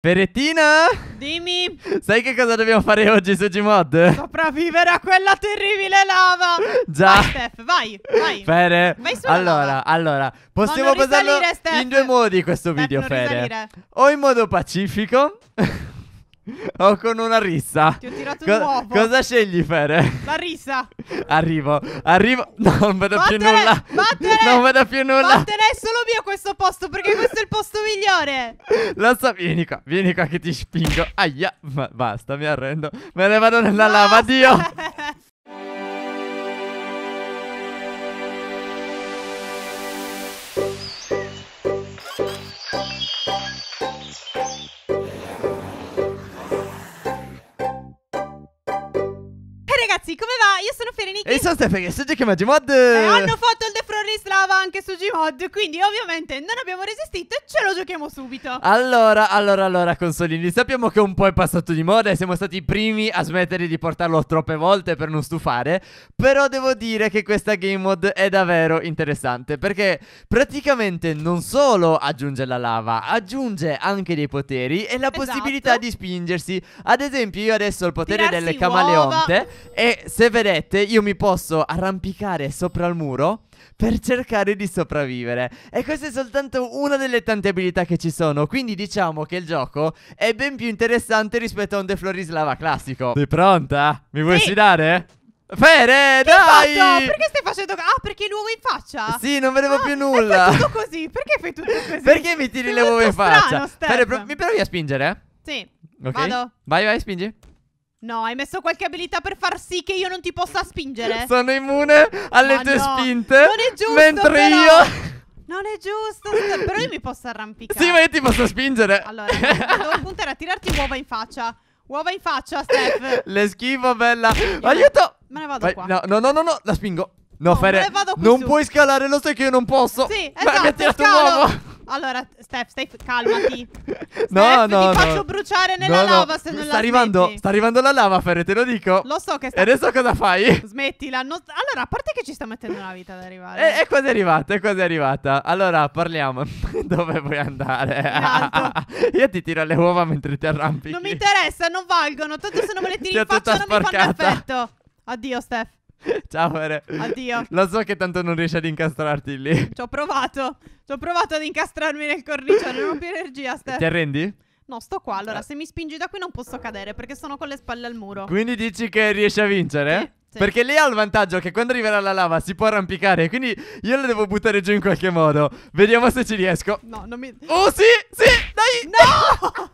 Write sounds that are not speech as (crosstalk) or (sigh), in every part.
Perettina? Dimmi! Sai che cosa dobbiamo fare oggi su Gmod? Sopravvivere a quella terribile lava! Già! Vai, Steph, vai! Vai! Fere! Vai allora, lava. allora, possiamo basarlo in due modi questo Steph video, Fere. O in modo pacifico... (laughs) o con una rissa? Ti ho tirato Co- un uovo. Cosa scegli, Fere? La rissa. (laughs) Arrivo, arrivo. No, non vedo vattene, più nulla. Vattene, (laughs) non vedo più nulla. Vattene, è solo mio questo posto perché questo è il posto migliore. Lo so, vieni qua, vieni qua che ti spingo. Aia, ma basta, mi arrendo. Me ne vado nella basta. lava, Dio. ragazzi, come va? Io sono Fereniki. E sono Stefano, che oggi chiama Gmod. E eh, hanno fatto il The Frolli Slava anche su Gmod, quindi ovviamente non abbiamo resistito e ce lo giochiamo subito. Allora, allora, allora, consolini, sappiamo che un po' è passato di moda e siamo stati i primi a smettere di portarlo troppe volte per non stufare, però devo dire che questa game mod è davvero interessante perché praticamente non solo aggiunge la lava, aggiunge anche dei poteri e la esatto. possibilità di spingersi. Ad esempio, io adesso ho il potere Tirarsi delle camaleonte uova. E se vedete, io mi posso arrampicare sopra il muro per cercare di sopravvivere. E questa è soltanto una delle tante abilità che ci sono. Quindi diciamo che il gioco è ben più interessante rispetto a un The Florislava classico. Sei pronta? Mi vuoi sì. sfidare? Fere, che dai! Fatto? Perché stai facendo... Ah, perché le uova in faccia? Sì, non vedevo ah, più nulla. Fai tutto così? Perché fai tutto così? perché mi tiri le uova in faccia? Steph. Fere, mi provi a spingere? Sì, okay. vado. Vai, vai, spingi. No, hai messo qualche abilità per far sì che io non ti possa spingere. Sono immune alle Ma tue no. spinte. Non è giusto. Mentre però. io. Non è giusto, però io mi posso arrampicare. Sì, ma io ti posso spingere. Allora, devo puntare a tirarti uova in faccia. Uova in faccia, Steph. Le schifo, bella. Aiuto. Me ne vado Vai, qua. No, no, no, no, la spingo. No, no Fere, non su. puoi scalare, lo sai che io non posso. Sì, esatto, Ma mi ha esatto, tirato un uovo. Allora, Steph, stai calmati. (laughs) Steph, no, no, ti faccio bruciare nella no, lava se non sta la arrivando, smetti. Sta arrivando la lava, Ferre, te lo dico. Lo so che sta... E adesso cosa fai? Smettila. No... Allora, a parte che ci sta mettendo la vita ad arrivare. È, è quasi arrivata, è quasi arrivata. Allora, parliamo. (laughs) Dove vuoi andare? (laughs) Io ti tiro le uova mentre ti arrampichi. Non mi interessa, non valgono. Tanto se non me le tiri in faccia non mi fanno effetto. Addio, Steph. (laughs) Ciao Vere. Addio. Lo so che tanto non riesci ad incastrarti lì. Ci ho provato. Ci ho provato ad incastrarmi nel cornicione. Non ho più energia, Steph. Ti arrendi? No, sto qua. Allora, eh. se mi spingi da qui non posso cadere perché sono con le spalle al muro. Quindi dici che riesci a vincere? Sì. Sì. Perché lei ha il vantaggio che quando arriverà la lava si può arrampicare. Quindi io la devo buttare giù in qualche modo. Vediamo se ci riesco. No, non mi. Oh, sì! Sì! Dai! No!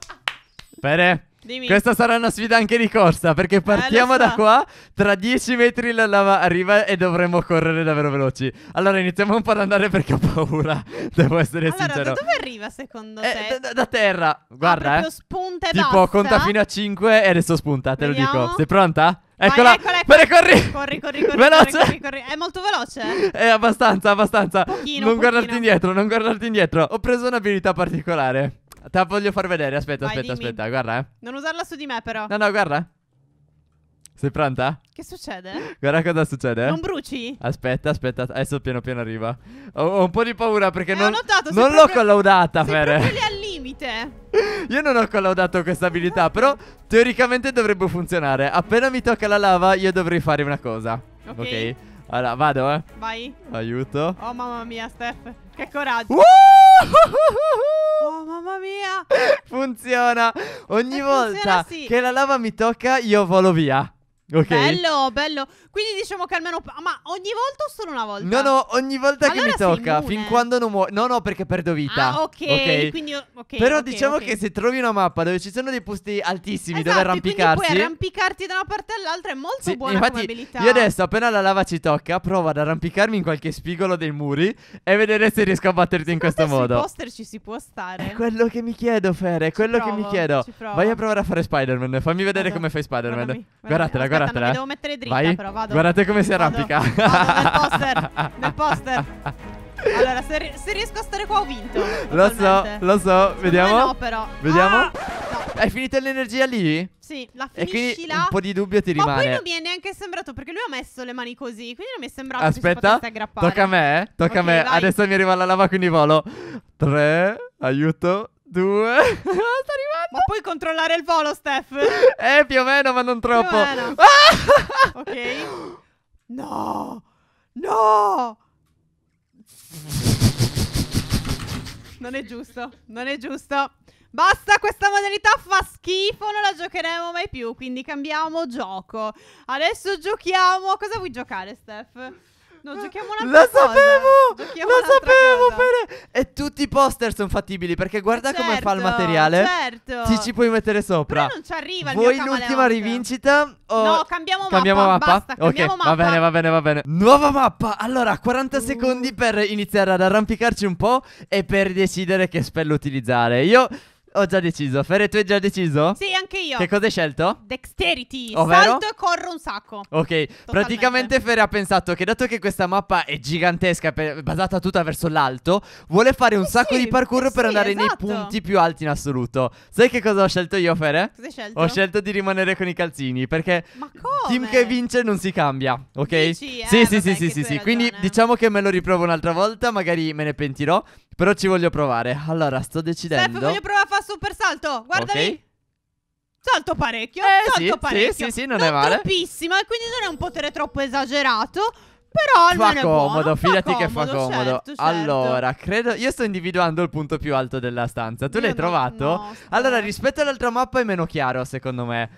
Pere. Dimmi. Questa sarà una sfida anche di corsa perché eh, partiamo eh, da qua, tra 10 metri la lava arriva e dovremo correre davvero veloci. Allora iniziamo un po' ad andare perché ho paura, (laughs) devo essere allora, sincero. Allora, da dove arriva secondo eh, te? Eh, da, da, terra, guarda. Ah, eh. spunta e Tipo basta. conta fino a 5 e adesso spunta, te Vediamo. lo dico. Sei pronta? Eccola, Vai, eccola, eccola. corri. Corri, corri, corri, veloce. Corri, corri, corri. È molto veloce? (laughs) È abbastanza, abbastanza. Pochino, non pochino. guardarti indietro, non guardarti indietro. Ho preso un'abilità particolare. Te la voglio far vedere. Aspetta, Vai, aspetta, dimmi. aspetta. Guarda, eh. Non usarla su di me, però. No, no, guarda. Sei pronta? Che succede? Guarda cosa succede. Eh. Non bruci? Aspetta, aspetta, adesso piano piano arriva. Ho, ho un po' di paura perché eh, non, notato, non l'ho proprio... collaudata, Fere. Sei al limite. (laughs) Io non ho collaudato questa abilità, però teoricamente dovrebbe funzionare. Appena mi tocca la lava, io dovrei fare una cosa. Ok. okay? Allora, vado, eh. Vai. Aiuto. Oh, mamma mia, Steph. Che coraggio. Uh! (laughs) Oh, mamma mia. Funziona. Ogni eh, volta sì. che la lava mi tocca, io volo via. Ok. Bello, bello. Quindi diciamo che almeno. Ma ogni volta o solo una volta? No, no, ogni volta allora che mi tocca. Immune. Fin quando non muoio. No, no, perché perdo vita. Ah, ok. okay. Quindi, okay Però okay, diciamo okay. che se trovi una mappa dove ci sono dei posti altissimi esatto, dove arrampicarsi. Puoi arrampicarti da una parte all'altra. È molto sì, buona infatti, abilità. Io adesso, appena la lava ci tocca, provo ad arrampicarmi in qualche spigolo dei muri e vedere se riesco a batterti in questo modo. Ma poster ci si può stare. È quello che mi chiedo, Fer. È quello provo, che mi chiedo. Vai a provare a fare Spider-Man. Fammi vedere Guarda. come fai Spider-Man. Guardatela, guardatela guardate, guardate, devo mettere dritta, Vai. però vado. Guardate come si arrampica. Vado, vado nel poster, (laughs) nel poster. Allora, se, se, riesco a stare qua ho vinto. Lo so, lo so. Vediamo. No, però. Vediamo. Ah! No. Hai finito l'energia lì? Sì, la finisci là. Un po' di dubbio ti rimane. Ma poi non mi è neanche sembrato perché lui ha messo le mani così. Quindi non mi è sembrato Aspetta, che si aggrappare. Tocca a me, eh? Tocca okay, a me. Vai. Adesso mi arriva la lava, quindi volo. Tre, aiuto, due. sta (laughs) arrivando. Ma puoi controllare il volo, Steph? (laughs) Eh, più o meno, ma non troppo. Ah! (laughs) ok. No! No! Non è giusto, non è giusto. Basta, questa modalità fa schifo, non la giocheremo mai più, quindi cambiamo gioco. Adesso giochiamo... Cosa vuoi giocare, Steph? No, giochiamo un'altra lo cosa. Sapevo, giochiamo lo sapevo! Lo sapevo! E tutti i poster sono fattibili perché guarda certo, come fa il certo, materiale. Certo. Ci, ci puoi mettere sopra. Però non ci arriva il Voi l'ultima rivincita o... No, cambiamo, cambiamo mappa. Basta, cambiamo okay, mappa. Va bene, va bene, va bene. Nuova mappa. Allora, 40 uh. secondi per iniziare ad arrampicarci un po' e per decidere che spell utilizzare. Io ho già deciso. Ferre, tu hai già deciso? Sì, anche io. Che cosa hai scelto? Dexterity. Ovvero? Salto e corro un sacco. Ok, Totalmente. praticamente Ferre ha pensato che dato che questa mappa è gigantesca, per, basata tutta verso l'alto, vuole fare un eh sacco sì, di parkour eh per andare esatto. nei punti più alti in assoluto. Sai che cosa ho scelto io, Ferre? Cosa hai scelto? Ho scelto di rimanere con i calzini perché Ma come? team che vince non si cambia, ok? Dici, eh, sì, sì, sì, sì, sì, sì. Quindi diciamo che me lo riprovo un'altra volta, magari me ne pentirò. Però ci voglio provare. Allora, sto decidendo. Steph, voglio provare a fare super salto. Guardami. lì. Salto parecchio. Eh, salto sì, parecchio. Sì, sì, sì, non, non è male. Troppissima, e quindi non è un potere troppo esagerato. Però almeno fa comodo, buono, fidati fa comodo, che fa comodo. Certo, certo. Allora, credo. Io sto individuando il punto più alto della stanza. Tu io l'hai trovato? No, allora, rispetto all'altra mappa è meno chiaro, secondo me.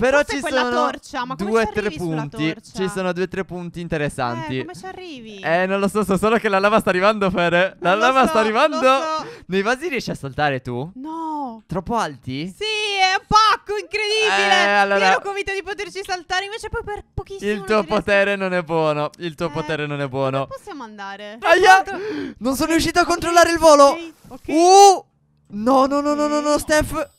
Però Forse ci sono torcia, ma due o tre punti. Ci sono due o tre punti interessanti. Eh, come ci arrivi? Eh, non lo so, so solo che la lava sta arrivando, Fere. La non lava so, sta arrivando. So. Nei vasi riesci a saltare tu? No. Troppo alti? Sì, è un pacco incredibile. Eh, allora... ero convinto di poterci saltare, invece poi per pochissimo. Il tuo potere non è buono. Il tuo eh, potere non è buono. Dove possiamo andare? Aia! Non sono riuscito a controllare il volo. Ok. okay. Uh! No, no, no, no, no, no, Steph.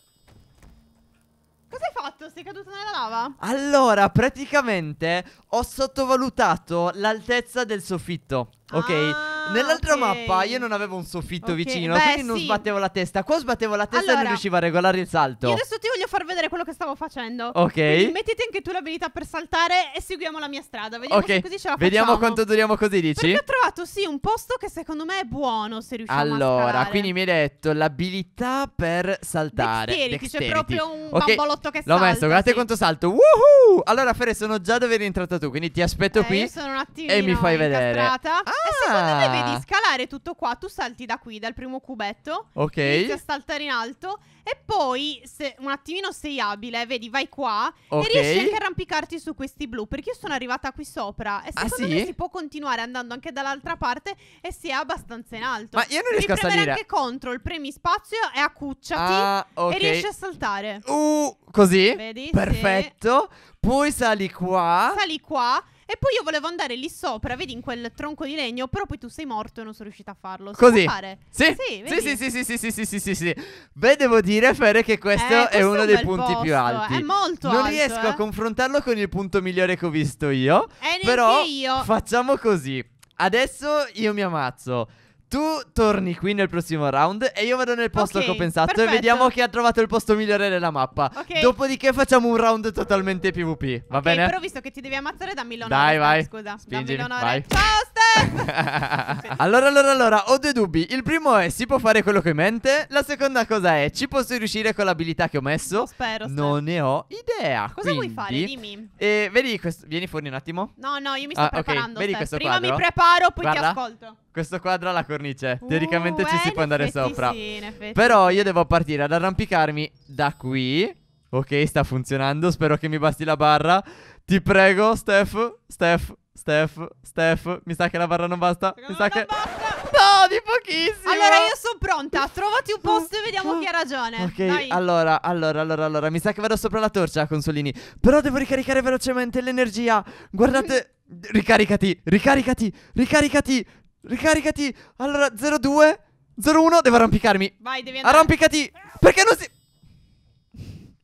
Sei caduta nella lava? Allora, praticamente ho sottovalutato l'altezza del soffitto. Ok? Ah. Ah, Nell'altra ok. mappa io non avevo un soffitto Ok, vicino, beh, quindi non sbattevo la testa. Qua sbattevo la testa e non riuscivo a regolare il salto. Io adesso ti voglio far vedere quello che stavo facendo. Ok. Quindi mettiti anche tu l'abilità per saltare e seguiamo la mia strada. Vediamo se così ce la vediamo quanto duriamo così, dici? Perché ho trovato, sì, un posto che secondo me è buono se riusciamo a Allora, quindi mi hai detto l'abilità per saltare. Dexterity, c'è cioè proprio un Ok, bambolotto che salta. L'ho messo, guardate sì. quanto salto. Woohoo! Allora, Fere, sono già dove eri entrata tu, quindi ti aspetto Eh, qui. io sono un attimino e mi fai vedere. incastrata. Ah! E secondo me ah! devi scalare tutto qua, tu salti da qui, dal primo cubetto. Ok. Inizi a saltare in alto. E poi, se un attimino sei abile, vedi, vai qua. Okay. E riesci anche a arrampicarti su questi blu. Perché io sono arrivata qui sopra. E ah, secondo ah, sì? me si può continuare andando anche dall'altra parte. E si è abbastanza in alto. Ma io non riesco devi a salire. anche control, premi spazio e accucciati. Ah, okay. E riesci a saltare. Uh, così? Vedi? Perfetto. Sì. Poi sali qua. Sali qua. E poi io volevo andare lì sopra, vedi in quel tronco di legno, però poi tu sei morto e non sono riuscita a farlo. Si Così. Fare? Sì. Sì, sì, sì, sì, sì, sì, sì, sì, sì, sì. Beh, devo dire, Fere, che questo, eh, questo è uno è un dei punti posto. più alti. È molto Non alto, riesco eh? a confrontarlo con il punto migliore che ho visto io. Eh, però io. facciamo così. Adesso io mi ammazzo. Tu torni qui nel prossimo round e io vado nel posto okay, che ho pensato perfetto. e vediamo chi ha trovato il posto migliore della mappa. Okay. Dopodiché facciamo un round totalmente PvP, va okay, bene? però visto che ti devi ammazzare dammelo onore. Dai, vai. Scusa, Spingimi, dammelo onore. Vai. Ciao, (laughs) allora, allora, allora, ho due dubbi. Il primo è si può fare quello che mente. La seconda cosa è ci posso riuscire con l'abilità che ho messo? Spero. Non ne ho idea. Cosa Quindi, vuoi fare? Dimmi. Eh, vedi questo... Vieni fuori un attimo. No, no, io mi sto ah, preparando. Okay. Vedi questo Prima quadro? mi preparo, poi Guarda. ti ascolto. Questo quadro ha la cornice. Uh, Teoricamente eh, ci si può andare sopra. Sì, in effetti. Però io devo partire ad arrampicarmi da qui. Ok, sta funzionando. Spero che mi basti la barra. Ti prego, Steph. Steph. Steph, Steph, mi sa che la barra non basta. Perché mi sa che... Basta. No, di pochissimo. Allora io sono pronta. Trovati un posto e vediamo chi ha ragione. Ok, Dai. allora, allora, allora, allora. Mi sa che vado sopra la torcia, consolini. Però devo ricaricare velocemente l'energia. Guardate. ricaricati, ricaricati, ricaricati, ricaricati. Allora, 02, 01. Devo arrampicarmi. Vai, devi andare. Arrampicati. Perché non si...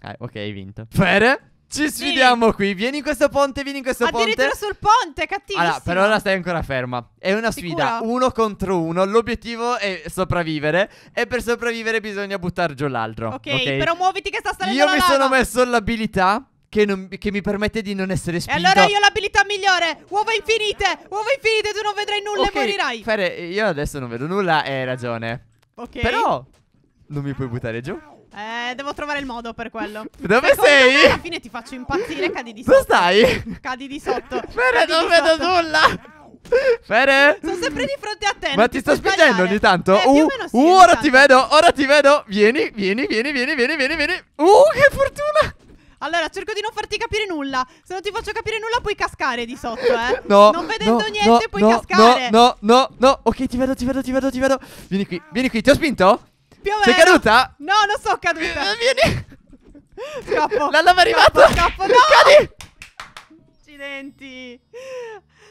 Ah, (laughs) ok, hai vinto. Fere? Ci sì. sfidiamo qui. Vieni in questo ponte, vieni in questo Addirittura ponte. Addirittura sul ponte, cattivo. Allora, per ora stai ancora ferma. È una sfida uno contro uno. L'obiettivo è sopravvivere. E per sopravvivere bisogna buttare giù l'altro. Ok, però muoviti che sta salendo. Io mi lava. sono messo l'abilità. Che, non, che, mi permette di non essere spinto. E allora io ho l'abilità migliore. Uova infinite. Uova infinite. Tu non vedrai nulla okay, e morirai. Fere, io adesso non vedo nulla. Hai ragione. Ok. Però non mi puoi buttare giù. Eh, devo trovare il modo per quello. (laughs) Dove Secondo sei? Me alla fine ti faccio impazzire, cadi di sotto. Dove stai? Cadi di sotto. (laughs) Fere, non vedo sotto. nulla. (laughs) Fere? Sono sempre di fronte a te. Ma ti, ti sto spingendo ogni tanto. Eh, uh, sì, uh, ora tanto. ti vedo, ora ti vedo. Vieni, vieni, vieni, vieni, vieni, vieni, vieni. Uh, che fortuna. Allora, cerco di non farti capire nulla. Se non ti faccio capire nulla, puoi cascare di sotto, eh. No. Non vedendo no, niente, no, puoi no, cascare. No, no, no, no. Ok, ti vedo, ti vedo, ti vedo, ti vedo. Vieni qui, vieni qui. Ti ho spinto? Più o meno. Sei caduta? No, non sono caduta. Eh, vieni. Scappo. è arrivato. Scappo, scappo. No. Cadi. Accidenti.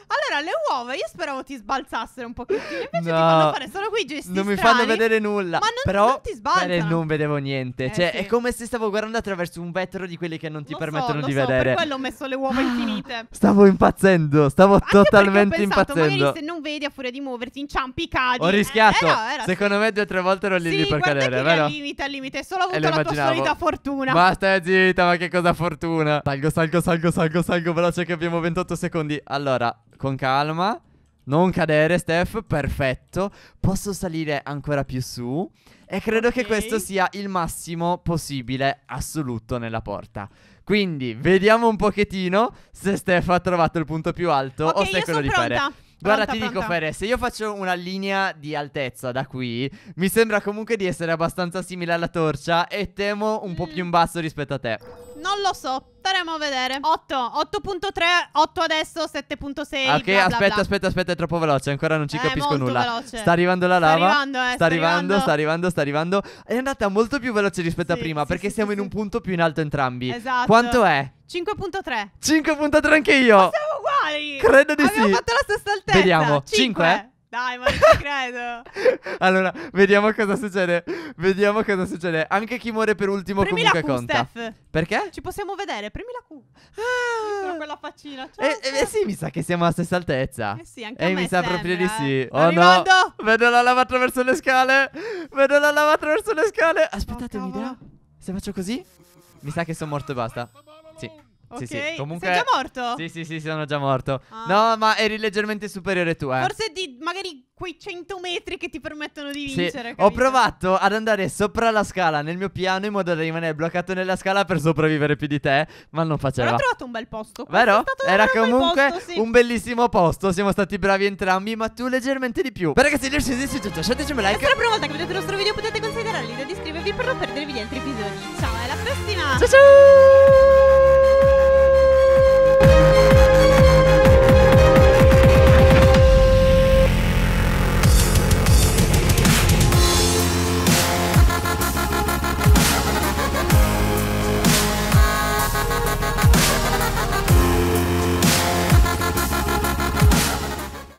Allora, le uova, io speravo ti sbalzassero un pochettino. Invece no, ti fanno fare solo qui gesti Non mi fanno vedere nulla. Ma non, però non ti sbalzano. Eh, non vedevo niente. Eh, cioè, sì. è come se stavo guardando attraverso un vetro di quelli che non ti lo permettono so, di so, vedere. Per quello ho messo le uova infinite. (gasps) Stavo impazzendo. Stavo Anche totalmente pensato, impazzendo. Magari se non vedi a furia di muoverti, inciampi, cadi. Ho eh, rischiato. Eh, era, era, Secondo sì. me due o tre volte ero lì, sì, lì per cadere. Vero? Al limite, al limite. È solo avuto la immaginavo. tua solita fortuna. Ma stai zitta, ma che cosa fortuna. Salgo, salgo, salgo, salgo, salgo. Veloce che abbiamo 28 secondi. Allora con calma. Non cadere, Steph, perfetto. Posso salire ancora più su. E credo okay. che questo sia il massimo possibile assoluto nella porta. Quindi vediamo un pochettino se Steph ha trovato il punto più alto okay, o se è quello di pronta. Guarda, pronta, ti pronta. dico, Fere, se io faccio una linea di altezza da qui, mi sembra comunque di essere abbastanza simile alla torcia e temo un mm. po' più in basso rispetto a te. Non lo so. Staremo a vedere. 8, 8.3, 8 adesso, 7.6. Ah, ok, bla, aspetta, bla, aspetta, aspetta, è troppo veloce. Ancora non ci eh, capisco nulla. Veloce. Sta arrivando la lava. Sta arrivando, eh, sta, arrivando, sta arrivando, sta arrivando. È andata molto più veloce rispetto sì, a prima. Sì, perché sì, siamo in un punto più in alto entrambi. Esatto. Quanto è? 5.3. 5.3 anche io. Ma siamo uguali. Credo di Abbiamo sì. Abbiamo fatto la stessa altezza. Vediamo. 5. 5. Dai, ma non ci credo. (laughs) allora, vediamo cosa succede. Vediamo cosa succede. Anche chi muore per ultimo Premi comunque la Q, conta. Steph. Perché? Ci possiamo vedere. Premi la Q. Ah. quella faccina. Ciao, eh, eh ciao. eh, sì, mi sa che siamo alla stessa altezza. Eh sì, anche eh, a me mi sa proprio di sì. Eh. Oh Arrivando. no. Vedo la lava attraverso le scale. Vedo la lava attraverso le scale. Aspettatemi, oh, un'idea. Se faccio così, mi sa che sono morto e basta. Sì, sì, comunque... Sei già morto? Sì, sì, sì, sono già morto. Ah. No, ma eri leggermente superiore tu, eh. Forse di magari quei 100 metri che ti permettono di vincere. Capito? Ho provato ad andare sopra la scala nel mio piano in modo da rimanere bloccato nella scala per sopravvivere più di te, ma non faceva. Però ho trovato un bel posto. Vero? Era comunque posto, sì. un bellissimo posto, siamo stati bravi entrambi, ma tu leggermente di più. Beh ragazzi, se siete tutto, lasciateci un like. Se è la prima volta che vedete il nostro video potete considerare l'idea di iscrivervi per non perdervi gli altri episodi. Ciao, alla prossima! Ciao ciao!